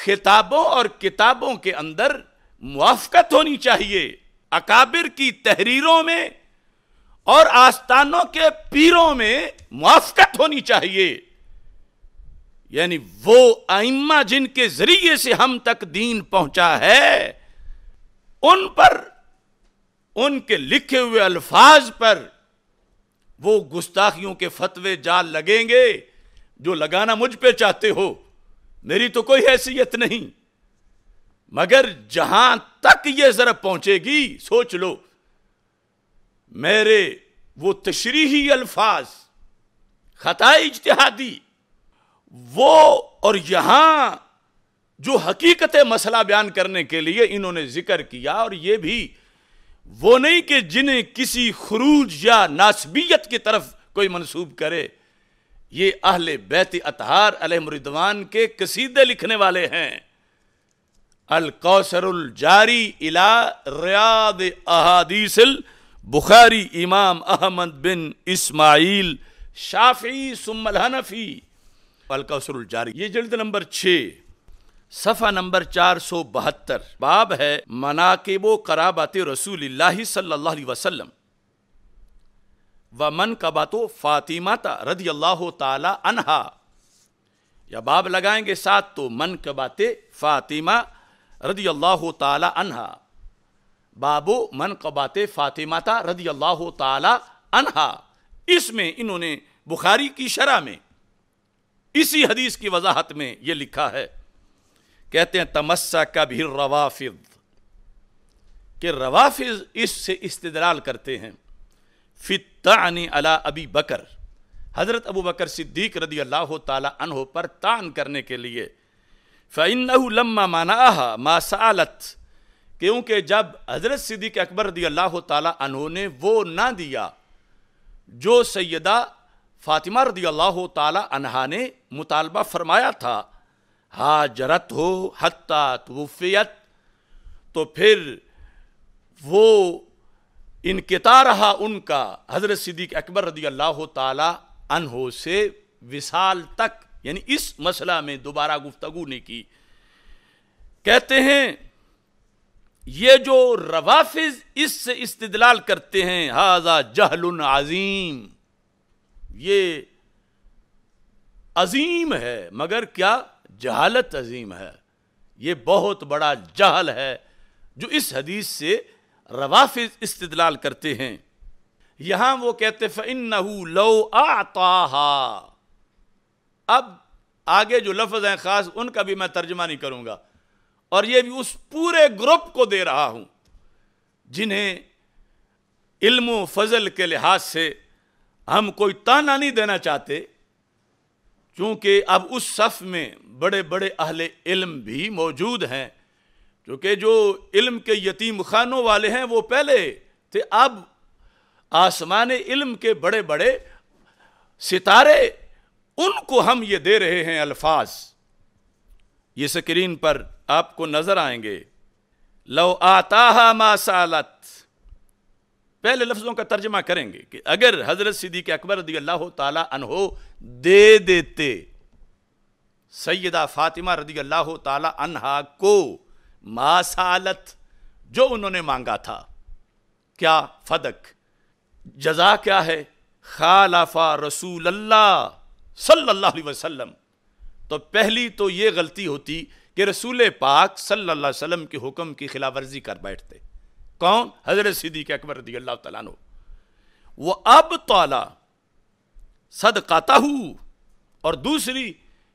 खिताबों और किताबों के अंदर मुआफकत होनी चाहिए अकाबिर की तहरीरों में और आस्थानों के पीरों में मुआफकत होनी चाहिए यानी वो आइम्मा जिनके जरिए से हम तक दीन पहुंचा है उन पर उनके लिखे हुए अल्फाज पर वो गुस्ताखियों के फतवे जाल लगेंगे जो लगाना मुझ पे चाहते हो मेरी तो कोई हैसियत नहीं मगर जहां तक ये जरा पहुंचेगी सोच लो मेरे वो तशरीही अल्फाज खता इजतहादी वो और यहां जो हकीकत मसला बयान करने के लिए इन्होंने जिक्र किया और ये भी वो नहीं कि जिन्हें किसी खरूज या नासबियत की तरफ कोई मंसूब करे ये अहल बैत अतहार अलहमरिदवान के कसीदे लिखने वाले हैं अलकौसरुल जारी इला रियाद अहादीसल बुखारी इमाम अहमद बिन इस्माइल शाफी सुमल हनफी अलकौसरुल जारी ये जल्द नंबर छः सफ़ा नंबर चार सौ बहत्तर बाब है मनाकेबो कराबाते रसूल सल्ला वसलम व मन कबातो फातिमा फ़ातिमाता रदी अल्लाह ताला अनहा या बाब लगाएंगे साथ तो मन कबाते फ़ातिमा रदी अल्लाह ताला अनहा बाबो मन कबाते ता रदी अल्लाह ताला अनहा इसमें इन्होंने बुखारी की शरह में इसी हदीस की वजाहत में ये लिखा है कहते हैं तमस्सा का भी रवाफिज के रवाफिज इससे इस्तदलाल करते हैं फित तान अला अबी बकर हज़रत अबू बकर सिद्दीक रदी अल्लाह तहो पर तान करने के लिए फ़ैन लम्मा मानाहा मासालत क्योंकि जब हज़रत सिद्दीक अकबर रदी अल्लाह तहों ने वो ना दिया जो सैदा फ़ातिमा रदी अल्लाह तहा ने मुतालबा फरमाया था हाजरत हो हती तो फिर वो इनकता रहा उनका हज़रत सिद्दीक अकबर रदी अल्लाह तहो से विशाल तक यानी इस मसला में दोबारा गुफ्तगु ने की कहते हैं ये जो रवाफिज इससे इस्तलाल करते हैं हाजा जहल आज़ीम ये अजीम है मगर क्या जहालत अजीम है ये बहुत बड़ा जहल है जो इस हदीस से रवाफ इस्तलाल करते हैं यहां वो कहते फ़िन लो आता अब आगे जो लफ्ज़ हैं ख़ास उनका भी मैं तर्जमा नहीं करूँगा और ये भी उस पूरे ग्रुप को दे रहा हूँ जिन्हें इल्म फजल के लिहाज से हम कोई ताना नहीं देना चाहते क्योंकि अब उस सफ़ में बड़े बड़े अहले इल्म भी मौजूद हैं क्योंकि जो इल्म के यतीम खानों वाले हैं वो पहले थे अब आसमान इल्म के बड़े बड़े सितारे उनको हम ये दे रहे हैं अल्फाज ये स्क्रीन पर आपको नजर आएंगे लो आता मासालत पहले लफ्जों का तर्जमा करेंगे कि अगर हजरत सिद्दीक अकबर रदी अल्लाह तहो दे देते सैदा फातिमा रदी अल्लाह तहा को मासालत जो उन्होंने मांगा था क्या फदक जजा क्या है खालाफा रसूल अल्लाह सल्लल्लाहु अलैहि वसल्लम तो पहली तो ये गलती होती कि रसूल पाक सल्लल्लाहु अलैहि वसल्लम के हुक्म की खिलाफ वर्जी कर बैठते कौन हजरत सिद्दीक अकबर रदी अल्लाह तु वो अब तला सदकाता और दूसरी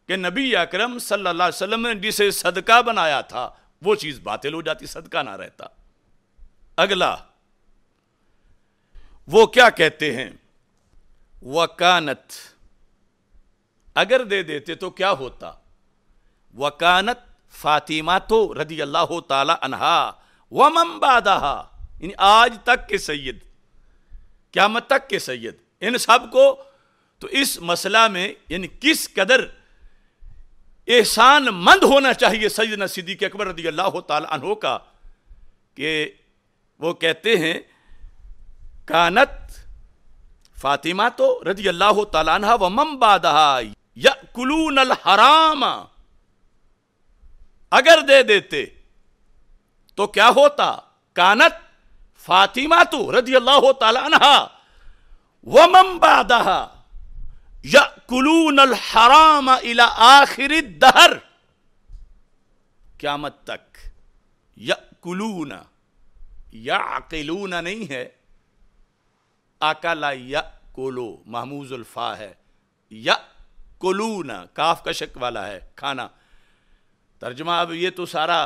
कि नबी अकरम सल्लल्लाहु अलैहि वसल्लम ने जिसे सदका बनाया था वो चीज बातिल हो जाती सदका ना रहता अगला वो क्या कहते हैं वकानत अगर दे देते तो क्या होता वकानत फातिमा तो रदी अल्लाह ताला अनहा व बादहा आज तक के सैयद क्या मत तक के सैयद इन सबको तो इस मसला में यानी किस कदर एहसान मंद होना चाहिए सैदना सिद्दीक अकबर रदी अल्लाह तहो का कि वो कहते हैं कानत फातिमा तो रदी अल्लाह तला व मम बादहा यकलून अल हराम अगर दे देते तो क्या होता कानत फातिमा तो रदी अल्लाह तला व मम बादहा या यकलून हराम इला आखिर दहर क्या मत तक यकलून या अकेलून नहीं है आकाला या कोलो महमूज उल्फा है या कोलून काफ का शक वाला है खाना तर्जमा अब ये तो सारा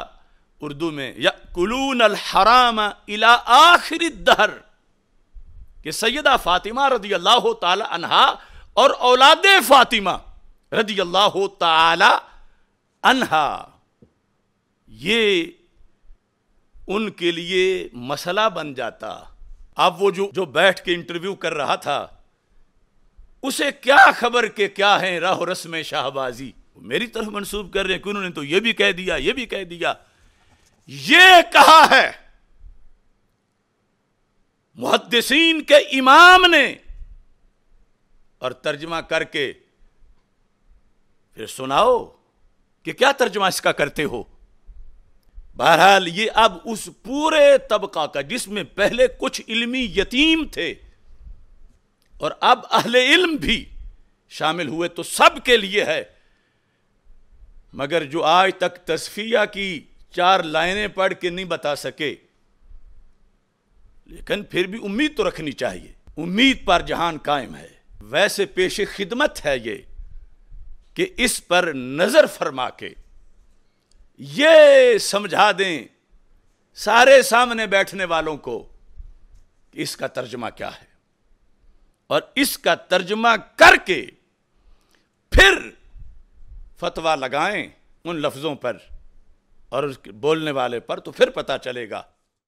उर्दू में या कुलून अल हराम इला आखिर दहर कि सैयदा फातिमा रदी अल्लाह तला और औलाद फातिमा रदी अल्लाह तहा ये उनके लिए मसला बन जाता अब वो जो जो बैठ के इंटरव्यू कर रहा था उसे क्या खबर के क्या है राह रस्म शाहबाजी मेरी तरफ मंसूब कर रहे हैं कि उन्होंने तो ये भी कह दिया ये भी कह दिया ये कहा है मुहदसिन के इमाम ने और तर्जमा करके फिर सुनाओ कि क्या तर्जमा इसका करते हो बहरहाल ये अब उस पूरे तबका का जिसमें पहले कुछ इल्मी यतीम थे और अब अहले इल्म भी शामिल हुए तो सब के लिए है मगर जो आज तक तस्फिया की चार लाइनें पढ़ के नहीं बता सके लेकिन फिर भी उम्मीद तो रखनी चाहिए उम्मीद पर जहान कायम है वैसे पेशे खिदमत है ये कि इस पर नजर फरमा के ये समझा दें सारे सामने बैठने वालों को कि इसका तर्जमा क्या है और इसका तर्जमा करके फिर फतवा लगाएं उन लफ्ज़ों पर और बोलने वाले पर तो फिर पता चलेगा